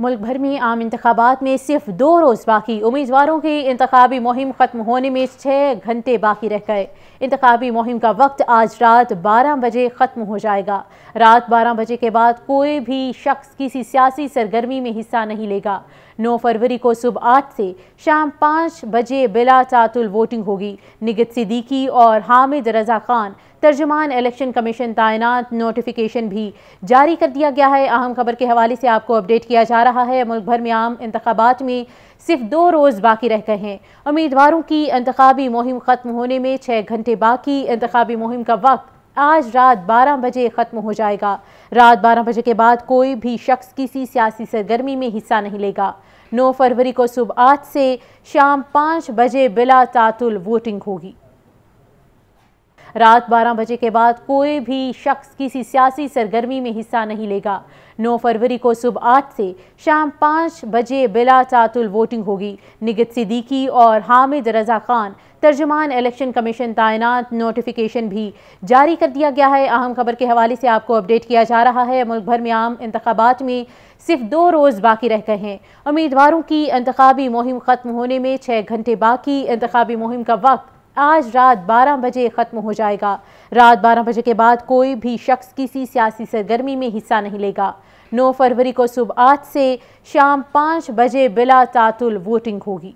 मुल्क भर में आम इंतबात में सिर्फ दो रोज़ बाकी उम्मीदवारों की इंतबी मुहिम ख़त्म होने में छः घंटे बाकी रह गए इंतबी मुहिम का वक्त आज रात बारह बजे ख़त्म हो जाएगा रात बारह बजे के बाद कोई भी शख्स किसी सियासी सरगर्मी में हिस्सा नहीं लेगा नौ फरवरी को सुबह आठ से शाम पाँच बजे बिला तातुल वोटिंग होगी निगत सिद्दीकी और हामिद रजा खान तर्जमान इलेक्शन कमीशन तैनात नोटिफिकेशन भी जारी कर दिया गया है अहम खबर के हवाले से आपको अपडेट किया जा रहा है मुल्क भर में आम इंतबात में सिर्फ दो रोज़ बाकी रह गए हैं उम्मीदवारों की इंतबी मुहिम ख़त्म होने में छः घंटे बाकी इंतबी मुहिम का वक्त आज रात 12 बजे ख़त्म हो जाएगा रात 12 बजे के बाद कोई भी शख्स किसी सियासी सरगर्मी में हिस्सा नहीं लेगा 9 फरवरी को सुबह आठ से शाम 5 बजे बिला तातुल वोटिंग होगी रात 12 बजे के बाद कोई भी शख्स किसी सियासी सरगर्मी में हिस्सा नहीं लेगा 9 फरवरी को सुबह आठ से शाम पाँच बजे बिला तातुल वोटिंग होगी निगत सिद्दीकी और हामिद रजा खान तर्जमान इलेक्शन कमीशन तैनात नोटिफिकेशन भी जारी कर दिया गया है अहम खबर के हवाले से आपको अपडेट किया जा रहा है मुल्क भर में आम इंतबात में सिर्फ दो रोज़ बाकी रह गए हैं उम्मीदवारों की इंतबी मुहिम ख़त्म होने में छः घंटे बाकी इंतबी मुहिम का वक्त आज रात 12 बजे ख़त्म हो जाएगा रात 12 बजे के बाद कोई भी शख्स किसी सियासी सरगर्मी में हिस्सा नहीं लेगा 9 फरवरी को सुबह आठ से शाम पाँच बजे बिला तातुल वोटिंग होगी